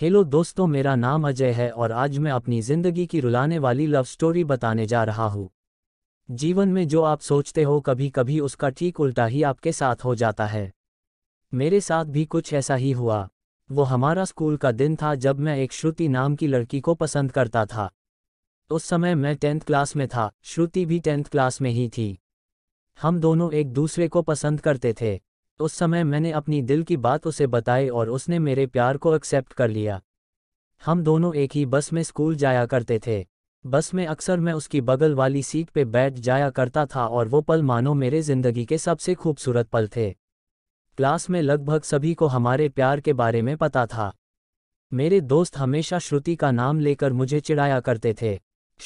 Hello दोस्तों मेरा नाम अजय है और आज मैं अपनी जिंदगी की रुलाने वाली लव स्टोरी बताने जा रहा हूँ जीवन में जो आप सोचते हो कभी कभी उसका ठीक उल्टा ही आपके साथ हो जाता है मेरे साथ भी कुछ ऐसा ही हुआ वो हमारा स्कूल का दिन था जब मैं एक श्रुति नाम की लड़की को पसंद करता था उस समय मैं टेंथ क्लास में था श्रुति भी टेंथ क्लास में ही थी हम दोनों एक दूसरे को पसंद करते थे उस समय मैंने अपनी दिल की बात उसे बताई और उसने मेरे प्यार को एक्सेप्ट कर लिया हम दोनों एक ही बस में स्कूल जाया करते थे बस में अक्सर मैं उसकी बगल वाली सीट पे बैठ जाया करता था और वो पल मानो मेरे ज़िंदगी के सबसे खूबसूरत पल थे क्लास में लगभग सभी को हमारे प्यार के बारे में पता था मेरे दोस्त हमेशा श्रुति का नाम लेकर मुझे चिढ़ाया करते थे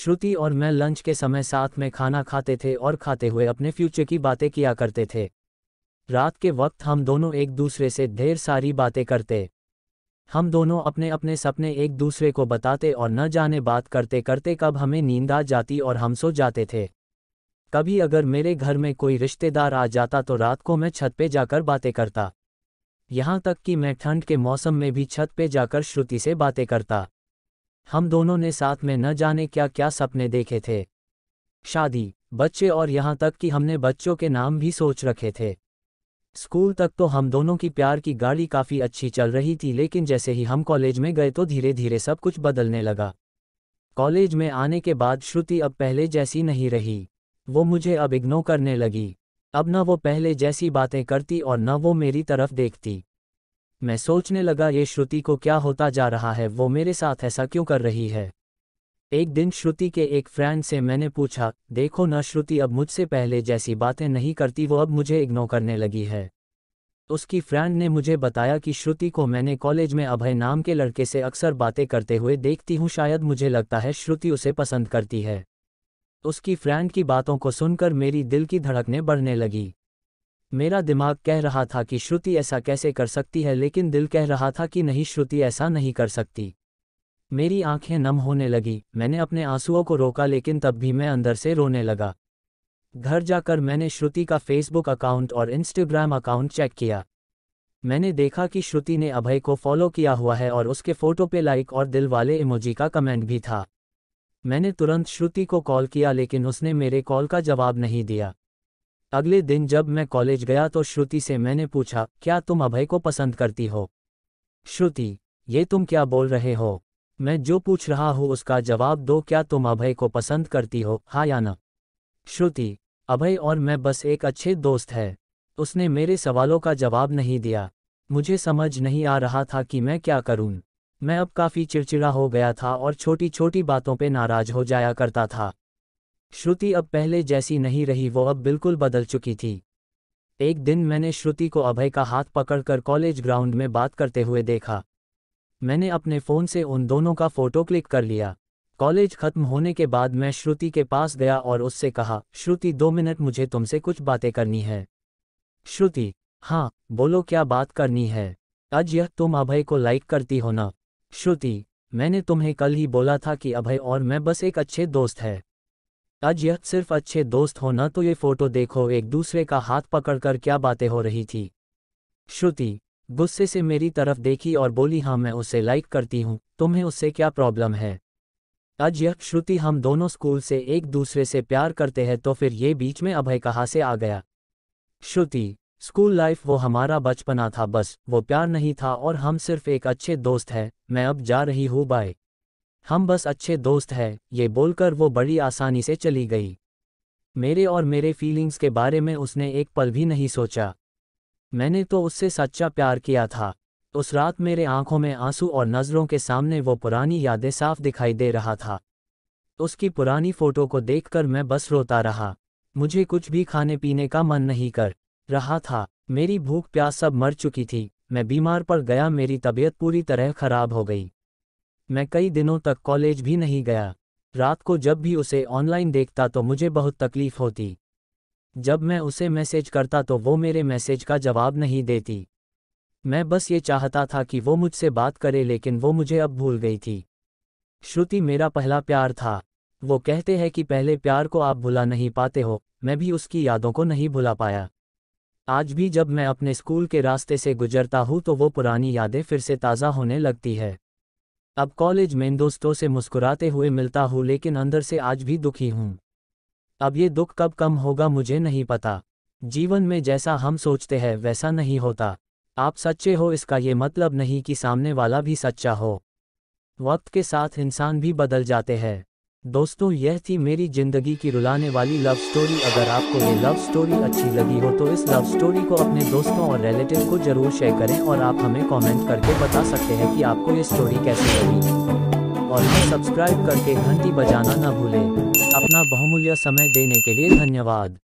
श्रुति और मैं लंच के समय साथ में खाना खाते थे और खाते हुए अपने फ्यूचर की बातें किया करते थे रात के वक्त हम दोनों एक दूसरे से ढेर सारी बातें करते हम दोनों अपने अपने सपने एक दूसरे को बताते और न जाने बात करते करते कब हमें नींद आ जाती और हम सो जाते थे कभी अगर मेरे घर में कोई रिश्तेदार आ जाता तो रात को मैं छत पे जाकर बातें करता यहाँ तक कि मैं ठंड के मौसम में भी छत पे जाकर श्रुति से बातें करता हम दोनों ने साथ में न जाने क्या क्या सपने देखे थे शादी बच्चे और यहाँ तक कि हमने बच्चों के नाम भी सोच रखे थे स्कूल तक तो हम दोनों की प्यार की गाड़ी काफ़ी अच्छी चल रही थी लेकिन जैसे ही हम कॉलेज में गए तो धीरे धीरे सब कुछ बदलने लगा कॉलेज में आने के बाद श्रुति अब पहले जैसी नहीं रही वो मुझे अब इग्नोर करने लगी अब न वो पहले जैसी बातें करती और न वो मेरी तरफ देखती मैं सोचने लगा ये श्रुति को क्या होता जा रहा है वो मेरे साथ ऐसा क्यों कर रही है एक दिन श्रुति के एक फ्रेंड से मैंने पूछा देखो न श्रुति अब मुझसे पहले जैसी बातें नहीं करती वो अब मुझे इग्नोर करने लगी है उसकी फ्रेंड ने मुझे बताया कि श्रुति को मैंने कॉलेज में अभय नाम के लड़के से अक्सर बातें करते हुए देखती हूँ शायद मुझे लगता है श्रुति उसे पसंद करती है उसकी फ्रेंड की बातों को सुनकर मेरी दिल की धड़कने बढ़ने लगी मेरा दिमाग कह रहा था कि श्रुति ऐसा कैसे कर सकती है लेकिन दिल कह रहा था कि नहीं श्रुति ऐसा नहीं कर सकती मेरी आंखें नम होने लगी मैंने अपने आंसुओं को रोका लेकिन तब भी मैं अंदर से रोने लगा घर जाकर मैंने श्रुति का फेसबुक अकाउंट और इंस्टाग्राम अकाउंट चेक किया मैंने देखा कि श्रुति ने अभय को फॉलो किया हुआ है और उसके फोटो पे लाइक और दिल वाले इमोजी का कमेंट भी था मैंने तुरंत श्रुति को कॉल किया लेकिन उसने मेरे कॉल का जवाब नहीं दिया अगले दिन जब मैं कॉलेज गया तो श्रुति से मैंने पूछा क्या तुम अभय को पसंद करती हो श्रुति ये तुम क्या बोल रहे हो मैं जो पूछ रहा हूँ उसका जवाब दो क्या तुम अभय को पसंद करती हो हाँ या ना श्रुति अभय और मैं बस एक अच्छे दोस्त है उसने मेरे सवालों का जवाब नहीं दिया मुझे समझ नहीं आ रहा था कि मैं क्या करूं। मैं अब काफ़ी चिड़चिड़ा हो गया था और छोटी छोटी बातों पे नाराज हो जाया करता था श्रुति अब पहले जैसी नहीं रही वो अब बिल्कुल बदल चुकी थी एक दिन मैंने श्रुति को अभय का हाथ पकड़कर कॉलेज ग्राउंड में बात करते हुए देखा मैंने अपने फ़ोन से उन दोनों का फ़ोटो क्लिक कर लिया कॉलेज खत्म होने के बाद मैं श्रुति के पास गया और उससे कहा श्रुति दो मिनट मुझे तुमसे कुछ बातें करनी है श्रुति हाँ बोलो क्या बात करनी है आज यह तुम अभय को लाइक करती हो ना श्रुति मैंने तुम्हें कल ही बोला था कि अभय और मैं बस एक अच्छे दोस्त है आज यह सिर्फ अच्छे दोस्त हो ना तो ये फोटो देखो एक दूसरे का हाथ पकड़कर क्या बातें हो रही थी श्रुति गुस्से से मेरी तरफ देखी और बोली हाँ मैं उसे लाइक करती हूँ तुम्हें उससे क्या प्रॉब्लम है आज यह श्रुति हम दोनों स्कूल से एक दूसरे से प्यार करते हैं तो फिर ये बीच में अभय कहाँ से आ गया श्रुति स्कूल लाइफ वो हमारा बचपना था बस वो प्यार नहीं था और हम सिर्फ एक अच्छे दोस्त हैं मैं अब जा रही हूँ बाय हम बस अच्छे दोस्त हैं ये बोलकर वो बड़ी आसानी से चली गई मेरे और मेरे फीलिंग्स के बारे में उसने एक पल भी नहीं सोचा मैंने तो उससे सच्चा प्यार किया था उस रात मेरे आंखों में आंसू और नज़रों के सामने वो पुरानी यादें साफ दिखाई दे रहा था उसकी पुरानी फोटो को देखकर मैं बस रोता रहा मुझे कुछ भी खाने पीने का मन नहीं कर रहा था मेरी भूख प्यास सब मर चुकी थी मैं बीमार पड़ गया मेरी तबीयत पूरी तरह खराब हो गई मैं कई दिनों तक कॉलेज भी नहीं गया रात को जब भी उसे ऑनलाइन देखता तो मुझे बहुत तकलीफ होती जब मैं उसे मैसेज करता तो वो मेरे मैसेज का जवाब नहीं देती मैं बस ये चाहता था कि वो मुझसे बात करे लेकिन वो मुझे अब भूल गई थी श्रुति मेरा पहला प्यार था वो कहते हैं कि पहले प्यार को आप भुला नहीं पाते हो मैं भी उसकी यादों को नहीं भुला पाया आज भी जब मैं अपने स्कूल के रास्ते से गुजरता हूँ तो वो पुरानी यादें फिर से ताज़ा होने लगती है अब कॉलेज में दोस्तों से मुस्कुराते हुए मिलता हूँ लेकिन अंदर से आज भी दुखी हूँ अब ये दुख कब कम होगा मुझे नहीं पता जीवन में जैसा हम सोचते हैं वैसा नहीं होता आप सच्चे हो इसका ये मतलब नहीं कि सामने वाला भी सच्चा हो वक्त के साथ इंसान भी बदल जाते हैं दोस्तों यह थी मेरी जिंदगी की रुलाने वाली लव स्टोरी अगर आपको ये लव स्टोरी अच्छी लगी हो तो इस लव स्टोरी को अपने दोस्तों और रिलेटिव को जरूर शेयर करें और आप हमें कमेंट करके बता सकते हैं कि आपको ये स्टोरी कैसी लगी और सब्सक्राइब करके घंटी बजाना ना भूलें अपना बहुमूल्य समय देने के लिए धन्यवाद